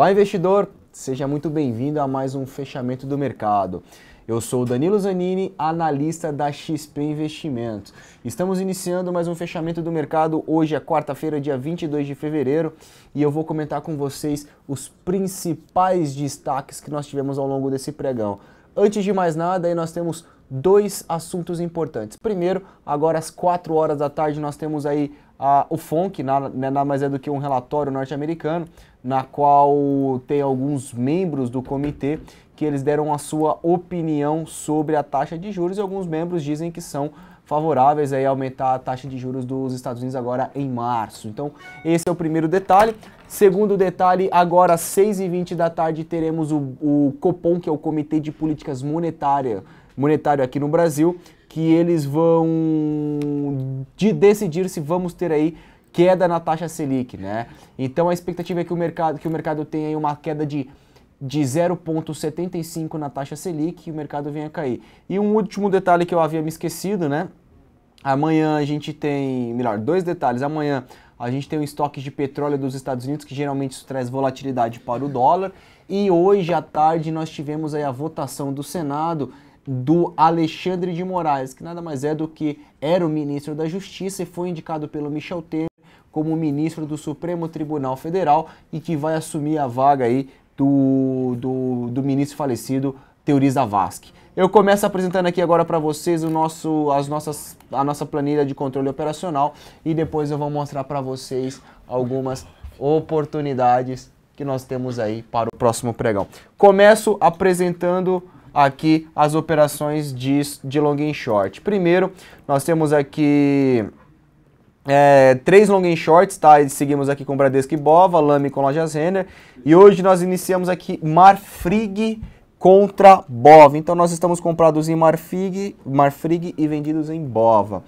Olá, investidor! Seja muito bem-vindo a mais um fechamento do mercado. Eu sou Danilo Zanini, analista da XP Investimentos. Estamos iniciando mais um fechamento do mercado. Hoje é quarta-feira, dia 22 de fevereiro, e eu vou comentar com vocês os principais destaques que nós tivemos ao longo desse pregão. Antes de mais nada, aí nós temos dois assuntos importantes. Primeiro, agora às 4 horas da tarde, nós temos aí o FONC, nada, né, nada mais é do que um relatório norte-americano, na qual tem alguns membros do comitê que eles deram a sua opinião sobre a taxa de juros e alguns membros dizem que são favoráveis aí a aumentar a taxa de juros dos Estados Unidos agora em março. Então, esse é o primeiro detalhe. Segundo detalhe, agora às 6h20 da tarde teremos o, o COPOM, que é o Comitê de Políticas Monetária, Monetário aqui no Brasil, que eles vão de decidir se vamos ter aí queda na taxa Selic, né? Então a expectativa é que o mercado, que o mercado tenha aí uma queda de de 0,75 na taxa Selic e o mercado venha cair. E um último detalhe que eu havia me esquecido, né? Amanhã a gente tem, melhor, dois detalhes. Amanhã a gente tem um estoque de petróleo dos Estados Unidos, que geralmente isso traz volatilidade para o dólar. E hoje à tarde nós tivemos aí a votação do Senado do Alexandre de Moraes, que nada mais é do que era o ministro da Justiça e foi indicado pelo Michel Temer como ministro do Supremo Tribunal Federal e que vai assumir a vaga aí do, do, do ministro falecido Teori Zavascki. Eu começo apresentando aqui agora para vocês o nosso, as nossas, a nossa planilha de controle operacional e depois eu vou mostrar para vocês algumas oportunidades que nós temos aí para o próximo pregão. Começo apresentando aqui as operações de, de long and short. Primeiro, nós temos aqui é, três long and shorts, tá? E seguimos aqui com Bradesco e Bova, Lame com Lojas Renner. E hoje nós iniciamos aqui Marfrig contra Bova. Então nós estamos comprados em Marfrig, Marfrig e vendidos em Bova.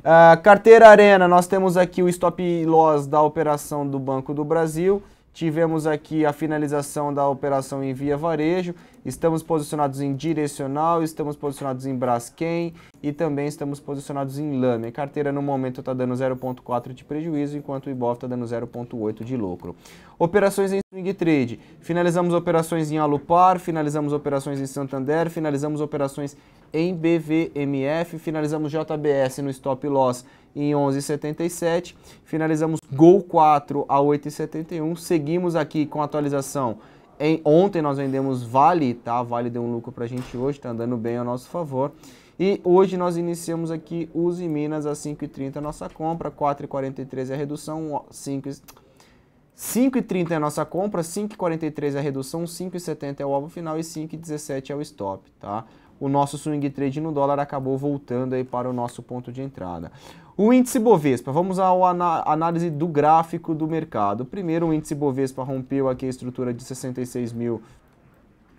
Uh, carteira Arena, nós temos aqui o stop loss da operação do Banco do Brasil Tivemos aqui a finalização da operação em Via Varejo, estamos posicionados em Direcional, estamos posicionados em Braskem e também estamos posicionados em Lame. A carteira no momento está dando 0,4 de prejuízo, enquanto o Ibov está dando 0,8 de lucro. Operações em Swing Trade. Finalizamos operações em Alupar, finalizamos operações em Santander, finalizamos operações em BVMF, finalizamos JBS no Stop Loss em 11,77, finalizamos Gol 4 a 8,71, seguimos aqui com atualização em, ontem nós vendemos Vale, tá? Vale deu um lucro pra gente hoje, tá andando bem ao nosso favor. E hoje nós iniciamos aqui Use Minas a 5,30 a nossa compra, 4,43 a redução, 5, 5,30 é a nossa compra, 5,43 é a redução, 5,70 é o alvo final e 5,17 é o stop, tá? O nosso swing trade no dólar acabou voltando aí para o nosso ponto de entrada. O índice Bovespa, vamos à análise do gráfico do mercado. Primeiro, o índice Bovespa rompeu aqui a estrutura de 66.100 mil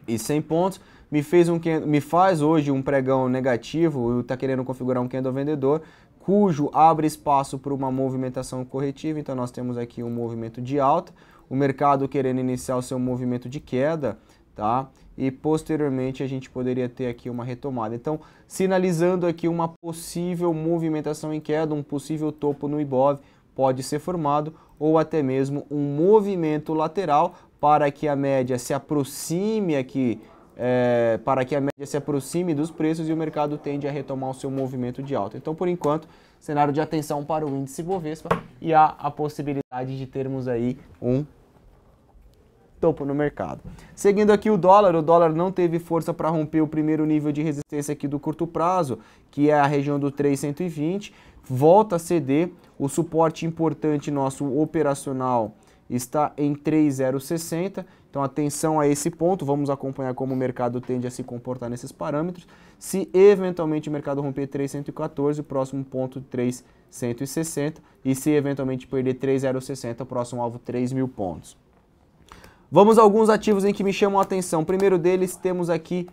e pontos, me, fez um, me faz hoje um pregão negativo, está querendo configurar um candle vendedor, cujo abre espaço para uma movimentação corretiva. Então nós temos aqui um movimento de alta, o mercado querendo iniciar o seu movimento de queda, tá? E posteriormente a gente poderia ter aqui uma retomada. Então, sinalizando aqui uma possível movimentação em queda, um possível topo no IBOV pode ser formado ou até mesmo um movimento lateral para que a média se aproxime aqui é, para que a média se aproxime dos preços e o mercado tende a retomar o seu movimento de alta. Então, por enquanto, cenário de atenção para o índice Bovespa e há a possibilidade de termos aí um topo no mercado. Seguindo aqui o dólar, o dólar não teve força para romper o primeiro nível de resistência aqui do curto prazo, que é a região do 320, volta a ceder, o suporte importante nosso operacional está em 3060 então, atenção a esse ponto, vamos acompanhar como o mercado tende a se comportar nesses parâmetros. Se eventualmente o mercado romper 3,114, o próximo ponto 3,160 e se eventualmente perder 3,060, o próximo alvo 3 mil pontos. Vamos a alguns ativos em que me chamam a atenção. primeiro deles temos aqui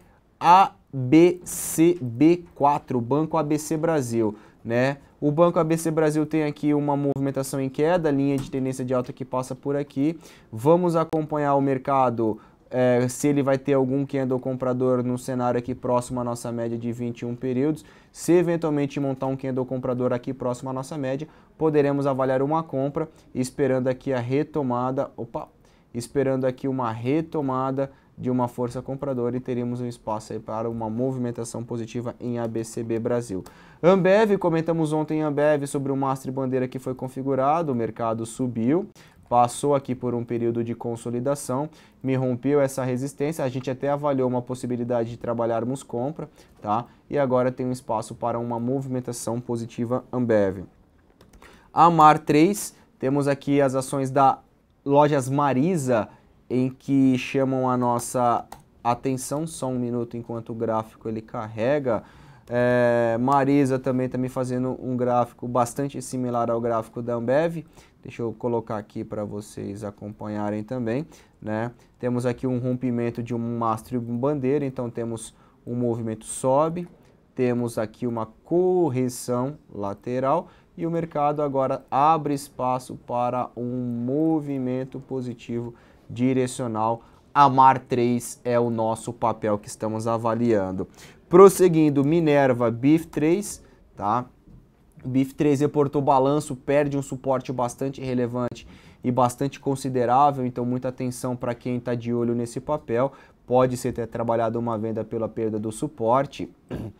ABCB4, Banco ABC Brasil, né? O Banco ABC Brasil tem aqui uma movimentação em queda, linha de tendência de alta que passa por aqui. Vamos acompanhar o mercado é, se ele vai ter algum candle comprador no cenário aqui próximo à nossa média de 21 períodos. Se eventualmente montar um candle comprador aqui próximo à nossa média, poderemos avaliar uma compra, esperando aqui a retomada, opa, esperando aqui uma retomada de uma força compradora e teríamos um espaço aí para uma movimentação positiva em ABCB Brasil. Ambev, comentamos ontem Ambev sobre o mastro bandeira que foi configurado, o mercado subiu, passou aqui por um período de consolidação, me rompeu essa resistência, a gente até avaliou uma possibilidade de trabalharmos compra, tá? E agora tem um espaço para uma movimentação positiva Ambev. Amar 3, temos aqui as ações da Lojas Marisa, em que chamam a nossa atenção, só um minuto enquanto o gráfico ele carrega. É, Marisa também está me fazendo um gráfico bastante similar ao gráfico da Ambev. Deixa eu colocar aqui para vocês acompanharem também. Né? Temos aqui um rompimento de um mastro e bandeira, então temos um movimento sobe, temos aqui uma correção lateral e o mercado agora abre espaço para um movimento positivo direcional. A MAR3 é o nosso papel que estamos avaliando. Prosseguindo, Minerva BIF3, tá? BIF3 reportou balanço, perde um suporte bastante relevante e bastante considerável, então muita atenção para quem está de olho nesse papel. Pode ser ter trabalhado uma venda pela perda do suporte.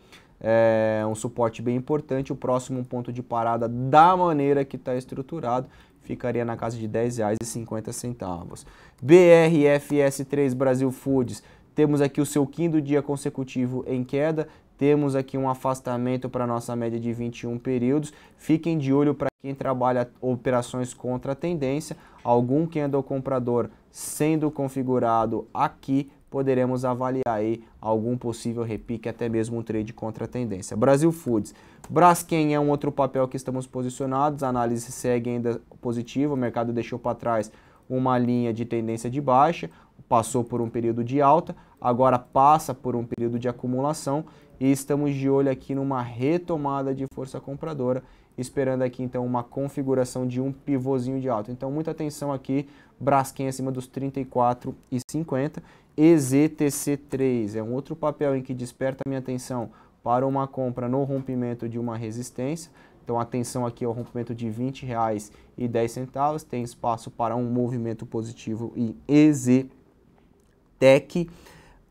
É um suporte bem importante. O próximo ponto de parada, da maneira que está estruturado, ficaria na casa de R$ 10,50. BRFS3 Brasil Foods, temos aqui o seu quinto dia consecutivo em queda, temos aqui um afastamento para nossa média de 21 períodos. Fiquem de olho para quem trabalha operações contra a tendência, algum candle comprador sendo configurado aqui, poderemos avaliar aí algum possível repique, até mesmo um trade contra a tendência. Brasil Foods. Braskem é um outro papel que estamos posicionados, a análise segue ainda positiva, o mercado deixou para trás uma linha de tendência de baixa, passou por um período de alta, agora passa por um período de acumulação e estamos de olho aqui numa retomada de força compradora, esperando aqui então uma configuração de um pivôzinho de alta. Então muita atenção aqui, Braskem acima dos 34,50 EZTC3 é um outro papel em que desperta minha atenção para uma compra no rompimento de uma resistência. Então, atenção aqui ao rompimento de R$ 20,10. Tem espaço para um movimento positivo em EZTEC.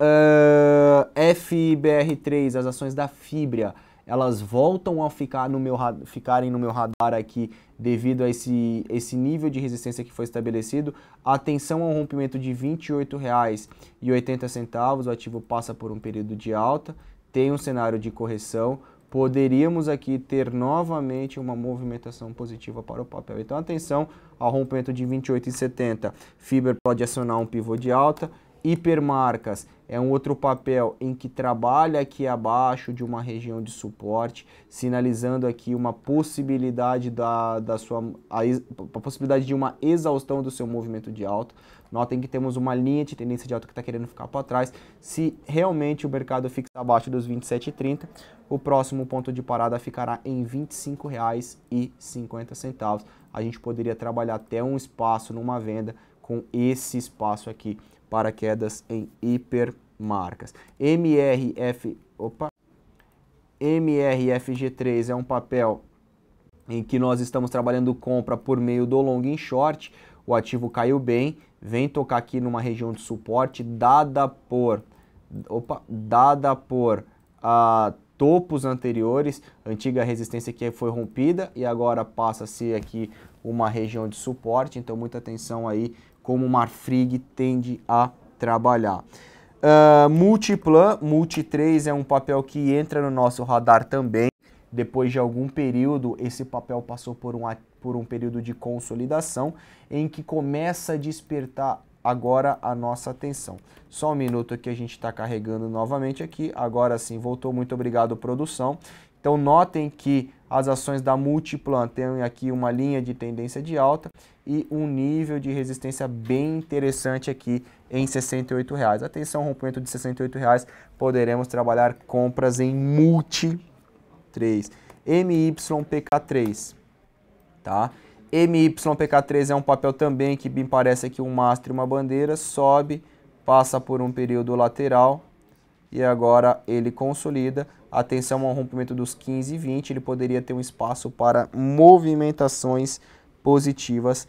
Uh, FIBR3, as ações da Fibria elas voltam a ficar no meu, ficarem no meu radar aqui devido a esse, esse nível de resistência que foi estabelecido. Atenção ao rompimento de R$ 28,80, o ativo passa por um período de alta, tem um cenário de correção, poderíamos aqui ter novamente uma movimentação positiva para o papel. Então atenção ao rompimento de R$ 28,70. Fiber pode acionar um pivô de alta Hipermarcas é um outro papel em que trabalha aqui abaixo de uma região de suporte, sinalizando aqui uma possibilidade da, da sua a, a possibilidade de uma exaustão do seu movimento de alta. Notem que temos uma linha de tendência de alta que está querendo ficar para trás. Se realmente o mercado fixa abaixo dos 27,30, o próximo ponto de parada ficará em R$ 25,50. A gente poderia trabalhar até um espaço numa venda com esse espaço aqui paraquedas em hipermarcas. MRF, opa, MRFG3 é um papel em que nós estamos trabalhando compra por meio do long and short. O ativo caiu bem, vem tocar aqui numa região de suporte dada por opa, dada por a ah, topos anteriores, antiga resistência que foi rompida e agora passa a ser aqui uma região de suporte, então muita atenção aí como o Marfrig tende a trabalhar. Uh, Multiplan, Multi3 é um papel que entra no nosso radar também. Depois de algum período, esse papel passou por um, por um período de consolidação em que começa a despertar agora a nossa atenção. Só um minuto que a gente está carregando novamente aqui. Agora sim, voltou. Muito obrigado, produção. Então notem que as ações da Multiplan têm aqui uma linha de tendência de alta e um nível de resistência bem interessante aqui em R$ reais. Atenção, rompimento de R$ reais. poderemos trabalhar compras em Multi 3. MYPK3, tá? MYPK3 é um papel também que me parece aqui um mastro e uma bandeira, sobe, passa por um período lateral e agora ele consolida atenção ao é rompimento dos 15 e 20, ele poderia ter um espaço para movimentações positivas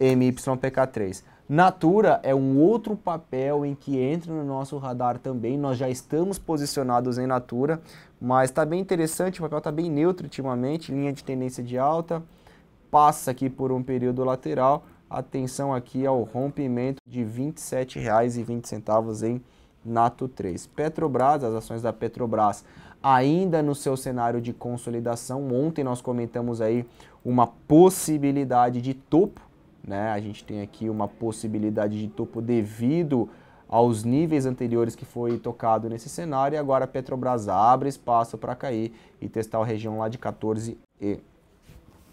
MYPK3. Natura é um outro papel em que entra no nosso radar também. Nós já estamos posicionados em Natura, mas está bem interessante, o papel está bem neutro ultimamente, linha de tendência de alta, passa aqui por um período lateral. Atenção aqui ao é rompimento de R$ 27,20 em Nato 3. Petrobras, as ações da Petrobras ainda no seu cenário de consolidação. Ontem nós comentamos aí uma possibilidade de topo, né? A gente tem aqui uma possibilidade de topo devido aos níveis anteriores que foi tocado nesse cenário e agora a Petrobras abre espaço para cair e testar a região lá de 14 e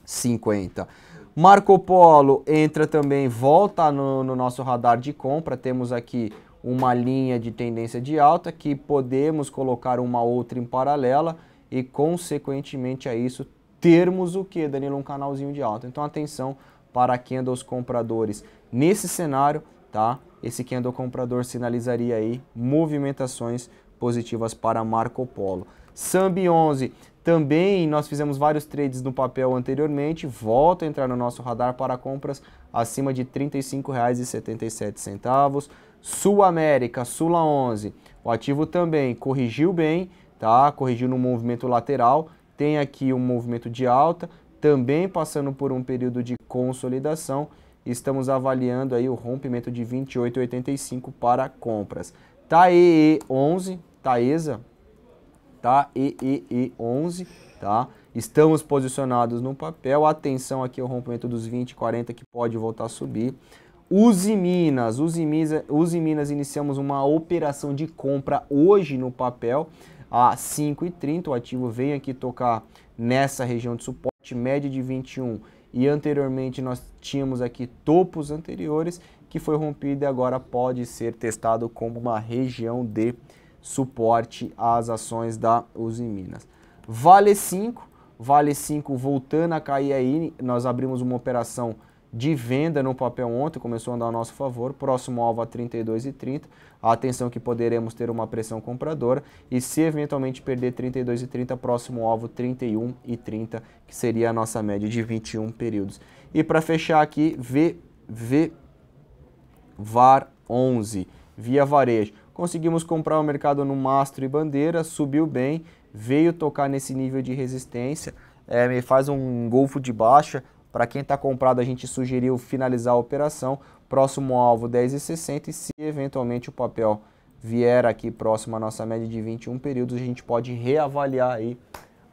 50. Marco Polo entra também, volta no, no nosso radar de compra. Temos aqui uma linha de tendência de alta que podemos colocar uma outra em paralela e, consequentemente a é isso, termos o que, Danilo? Um canalzinho de alta. Então, atenção para candles compradores. Nesse cenário, tá? Esse candle comprador sinalizaria aí movimentações positivas para Marco Polo. Sambi 11, também nós fizemos vários trades no papel anteriormente, volta a entrar no nosso radar para compras acima de R$ 35,77. Sul América, Sula 11. O ativo também corrigiu bem, tá? Corrigiu no movimento lateral, tem aqui um movimento de alta, também passando por um período de consolidação. Estamos avaliando aí o rompimento de 28,85 para compras. TAEE 11, Taesa, TAEE 11, tá? Estamos posicionados no papel. Atenção aqui ao rompimento dos 20,40 que pode voltar a subir. Uzi Minas, Uzi Minas, Uzi Minas iniciamos uma operação de compra hoje no papel a 5,30. O ativo vem aqui tocar nessa região de suporte, média de 21 e anteriormente nós tínhamos aqui topos anteriores que foi rompido e agora pode ser testado como uma região de suporte às ações da Uzi Minas. Vale 5, Vale 5 voltando a cair aí, nós abrimos uma operação de venda no papel ontem, começou a andar a nosso favor, próximo alvo a 32,30. Atenção que poderemos ter uma pressão compradora e se eventualmente perder 32,30, próximo alvo 31,30, que seria a nossa média de 21 períodos. E para fechar aqui, VV VAR 11, via varejo. Conseguimos comprar o mercado no mastro e bandeira, subiu bem, veio tocar nesse nível de resistência, é, me faz um golfo de baixa, para quem está comprado, a gente sugeriu finalizar a operação próximo alvo 10,60 e se eventualmente o papel vier aqui próximo à nossa média de 21 períodos, a gente pode reavaliar aí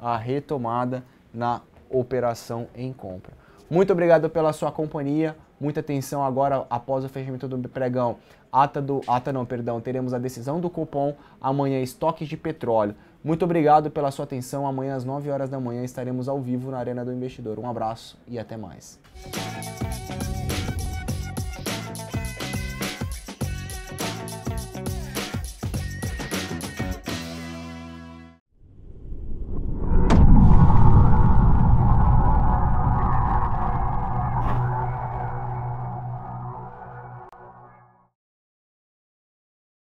a retomada na operação em compra. Muito obrigado pela sua companhia. Muita atenção agora após o fechamento do pregão. Ata do ata não, perdão, teremos a decisão do cupom amanhã estoques de petróleo. Muito obrigado pela sua atenção. Amanhã às 9 horas da manhã estaremos ao vivo na Arena do Investidor. Um abraço e até mais.